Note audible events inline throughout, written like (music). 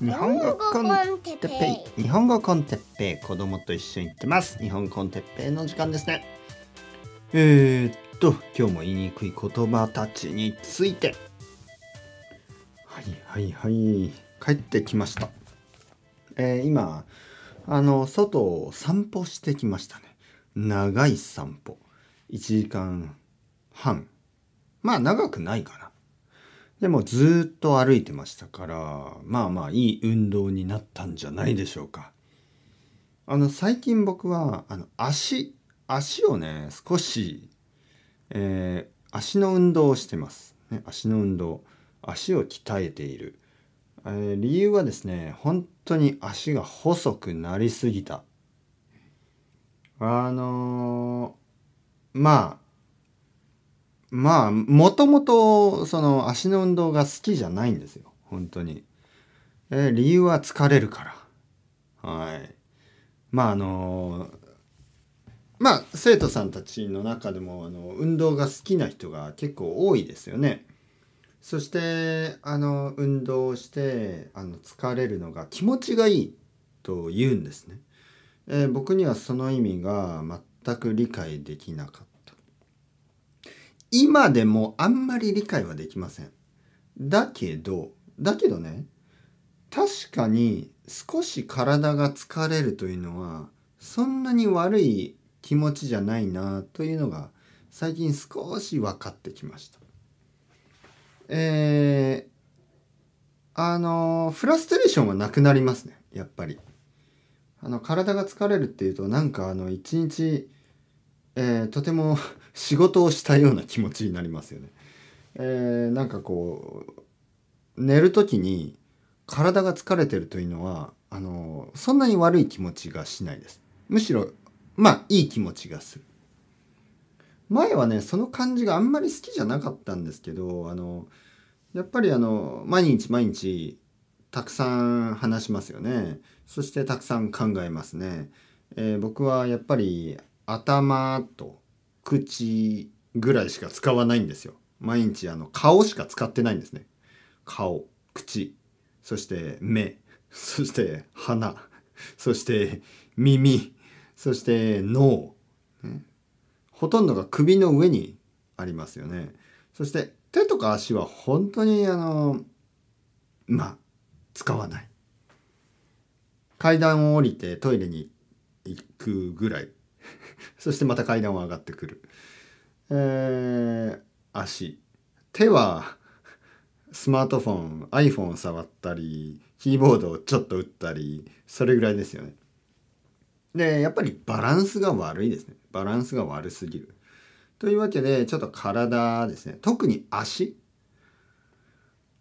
日本語コンテッペイ日本語コンテッペイ子供と一緒に行ってます日本コンテッペイの時間ですねえー、っと今日も言いにくい言葉たちについてはいはいはい帰ってきましたえー、今あの外を散歩してきましたね長い散歩1時間半まあ長くないかなでもずっと歩いてましたから、まあまあいい運動になったんじゃないでしょうか。あの、最近僕は、あの、足、足をね、少し、えー、足の運動をしてます。ね、足の運動。足を鍛えている。えー、理由はですね、本当に足が細くなりすぎた。あのー、まあ、まあもともとその足の運動が好きじゃないんですよ本当に、え理由は疲れるからはいまああのー、まあ生徒さんたちの中でもあの運動が好きな人が結構多いですよねそしてあの運動をしてあの疲れるのが気持ちがいいと言うんですね、えー、僕にはその意味が全く理解できなかった今でもあんまり理解はできません。だけど、だけどね、確かに少し体が疲れるというのは、そんなに悪い気持ちじゃないなというのが、最近少し分かってきました。えー、あの、フラストレーションはなくなりますね、やっぱり。あの、体が疲れるっていうと、なんかあの、一日、えー、とても仕事をしたような気持ちになりますよね。えー、なんかこう寝る時に体が疲れてるというのはあのそんなに悪い気持ちがしないです。むしろまあいい気持ちがする。前はねその感じがあんまり好きじゃなかったんですけどあのやっぱりあの毎日毎日たくさん話しますよねそしてたくさん考えますね、えー、僕はやっぱり頭と口ぐらいしか使わないんですよ。毎日あの顔しか使ってないんですね。顔、口、そして目、そして鼻、そして耳、そして脳、ほとんどが首の上にありますよね。そして手とか足は本当にあの、まあ、使わない。階段を降りてトイレに行くぐらい (laughs) そしてまた階段を上がってくる。えー、足。手は、スマートフォン、iPhone を触ったり、キーボードをちょっと打ったり、それぐらいですよね。で、やっぱりバランスが悪いですね。バランスが悪すぎる。というわけで、ちょっと体ですね。特に足。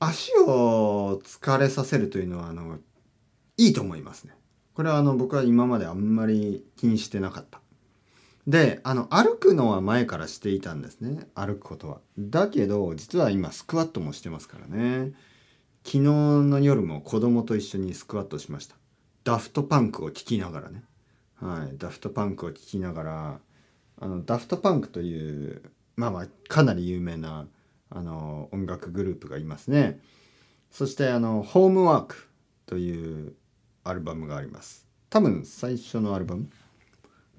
足を疲れさせるというのは、あの、いいと思いますね。これはあの僕は今まであんまり気にしてなかった。であの歩くのは前からしていたんですね歩くことはだけど実は今スクワットもしてますからね昨日の夜も子供と一緒にスクワットしましたダフトパンクを聴きながらねはいダフトパンクを聴きながらあのダフトパンクというまあまあかなり有名なあの音楽グループがいますねそしてあの「ホームワーク」というアルバムがあります多分最初のアルバム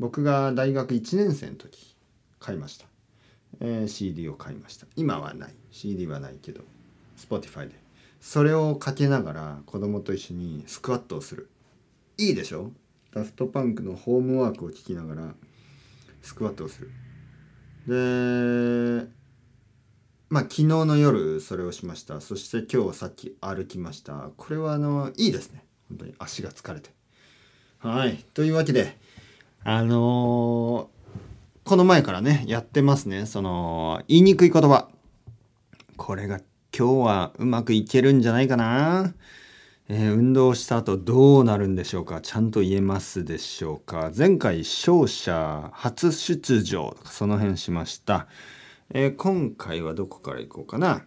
僕が大学1年生の時買いました、えー、CD を買いました今はない CD はないけど Spotify でそれをかけながら子供と一緒にスクワットをするいいでしょダストパンクのホームワークを聞きながらスクワットをするでまあ昨日の夜それをしましたそして今日さっき歩きましたこれはあのいいですね本当に足が疲れてはいというわけであのー、この前からね、やってますね。その、言いにくい言葉。これが今日はうまくいけるんじゃないかな。えー、運動した後どうなるんでしょうかちゃんと言えますでしょうか前回勝者初出場とかその辺しました、えー、今回はどこからいこうかな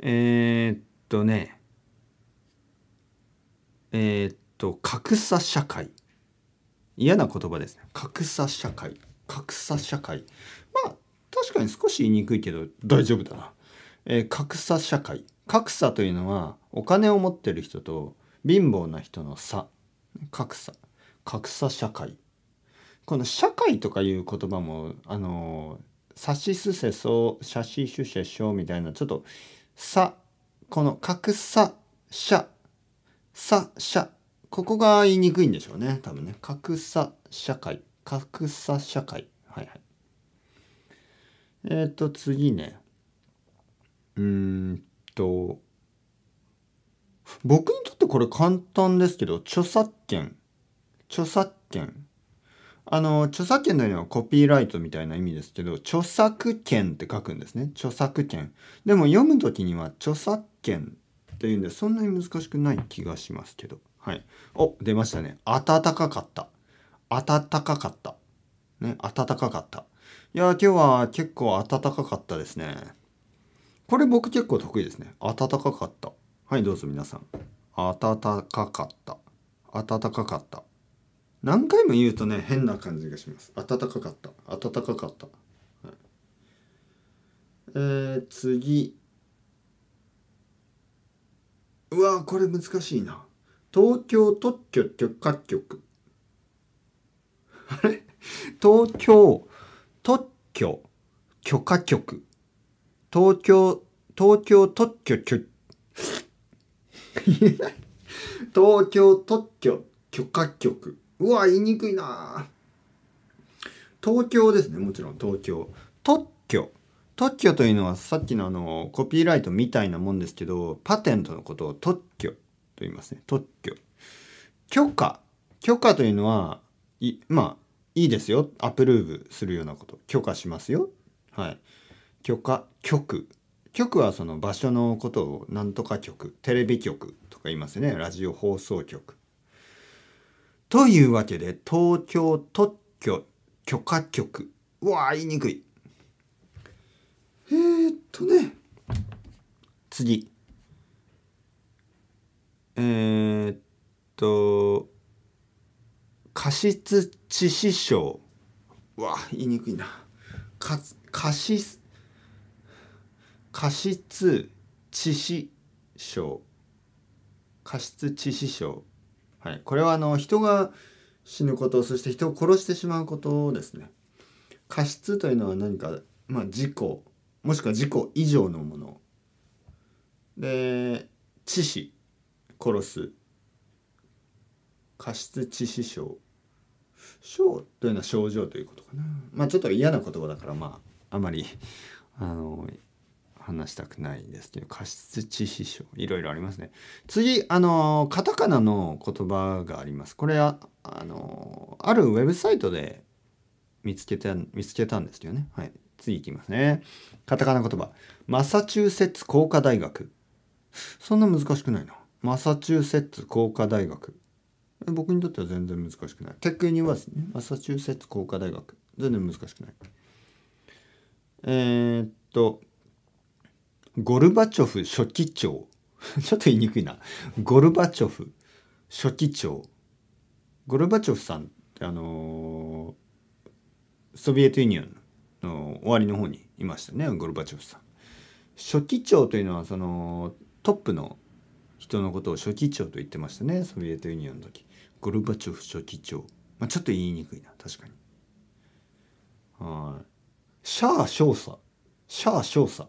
えー、っとねえっと格差社会嫌な言葉ですね格差社会格差社会まあ確かに少し言いにくいけど大丈夫だな、えー、格差社会格差というのはお金を持ってる人と貧乏な人の差格差格差社会この「社会」とかいう言葉もあの「さしすせそ」「写ししゅせしょ」みたいなちょっと「さ」この「格差」「者さ」「者ここが言いにくいんでしょうね多分ね格差社会格差社会はいはいえっ、ー、と次ねうーんと僕にとってこれ簡単ですけど著作権著作権あの著作権というのはコピーライトみたいな意味ですけど著作権って書くんですね著作権でも読む時には著作権ていうんでそんなに難しくない気がしますけどはいお出ましたね暖かかった暖かかったね暖かかったいや今日は結構暖かかったですねこれ僕結構得意ですね暖かかったはいどうぞ皆さん暖かかった暖かかった何回も言うとね変な感じがします暖かかった暖かかった、はい、えー、次うわこれ難しいな東京特許許可局あれ東京特許許可局東京東京特許許東京特許許可局うわ言いにくいな東京ですねもちろん東京特許特許というのはさっきのあのコピーライトみたいなもんですけどパテントのことを特許と言いますね特許許可許可というのはいまあいいですよアプルーブするようなこと許可しますよはい許可局局はその場所のことをなんとか局テレビ局とか言いますねラジオ放送局というわけで東京特許許可局うわー言いにくいえー、っとね次えー、っと過失致死傷わ言いにくいな過過失過失致死傷過失致死傷はいこれはあの人が死ぬことそして人を殺してしまうことですね過失というのは何かまあ事故もしくは自己以上のもので致死殺す過失致死傷症というのは症状ということかなまあちょっと嫌な言葉だからまああまりあの話したくないですけど過失致死傷いろいろありますね次あのカタカナの言葉がありますこれはあのあるウェブサイトで見つけた見つけたんですよねはい次いきますね。カタカナ言葉。マサチューセッツ工科大学。そんな難しくないな。マサチューセッツ工科大学。僕にとっては全然難しくない。テックユニバーね。マサチューセッツ工科大学。全然難しくない。えー、っと、ゴルバチョフ書記長。(laughs) ちょっと言いにくいな。ゴルバチョフ書記長。ゴルバチョフさんってあのー、ソビエトユニオン終わりの方にいましたねゴルバチョフさん。書記長というのはそのトップの人のことを書記長と言ってましたねソビエトユニオンの時ゴルバチョフ書記長、まあ、ちょっと言いにくいな確かにはいシャー少佐シャー少佐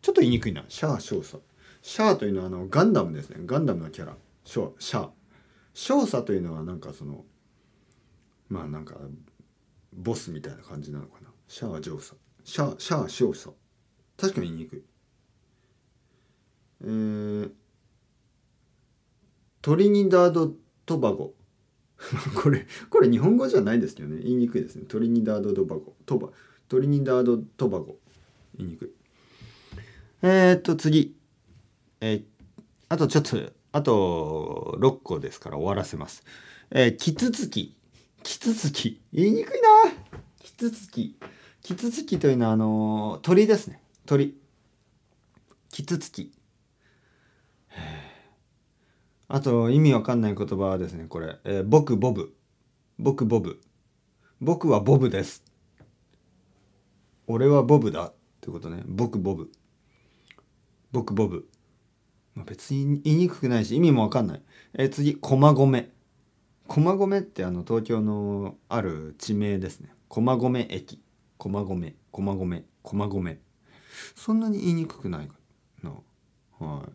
ちょっと言いにくいなシャー少佐シャーというのはあのガンダムですねガンダムのキャラシャシャー少佐というのはなんかそのまあなんかボスみたいな感じなのかなシャア上佐シャアシャア少佐確かに言いにくいえー、トリニダード・トバゴ (laughs) これこれ日本語じゃないですけどね言いにくいですねトリニダード・トバゴトバトリニダード・トバゴ言いにくいえー、っと次えー、あとちょっとあと6個ですから終わらせますえー、キツツキキツツキ言いにくいなキツツキキツツキというのはあの鳥ですね鳥キツツキあと意味わかんない言葉はですねこれ、えー、僕ボブ僕ボブ僕はボブです俺はボブだってことね僕ボブ僕ボブ、まあ、別に言いにくくないし意味もわかんない、えー、次駒込駒込ってあの東京のある地名ですね駒込駅駒込駒込駒込そんなに言いにくくないかなはい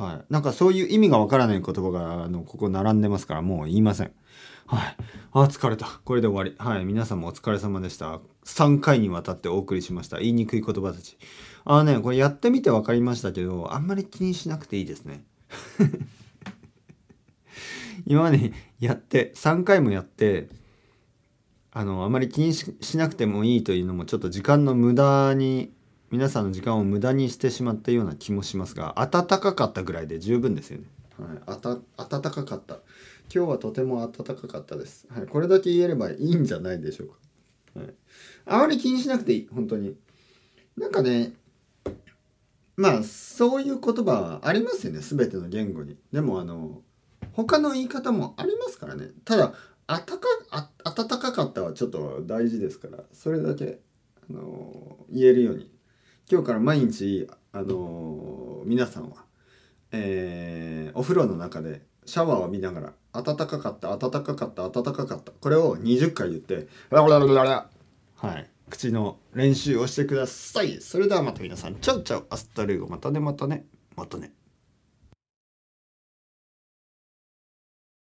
はいなんかそういう意味がわからない言葉があのここ並んでますからもう言いませんはいあ疲れたこれで終わりはい皆さんもお疲れ様でした3回にわたってお送りしました言いにくい言葉たちああねこれやってみて分かりましたけどあんまり気にしなくていいですね (laughs) 今までやって3回もやってあのあまり気にしなくてもいいというのもちょっと時間の無駄に皆さんの時間を無駄にしてしまったような気もしますが暖かかったぐらいで十分ですよね。はい、あた暖かかった今日はとても暖かかったです、はい、これだけ言えればいいんじゃないでしょうか、はい、あまり気にしなくていい本当になんかねまあそういう言葉はありますよね全ての言語にでもあの他の言い方もありますからねただ暖かあ暖かかったはちょっと大事ですからそれだけ、あのー、言えるように今日から毎日、あのー、皆さんは、えー、お風呂の中でシャワーを見ながら「暖かかった暖かかった暖かかった」これを20回言って「ラララララ」はい口の練習をしてくださいそれではまた皆さんチャウチャウアスタルーまたねまたねまたね。またね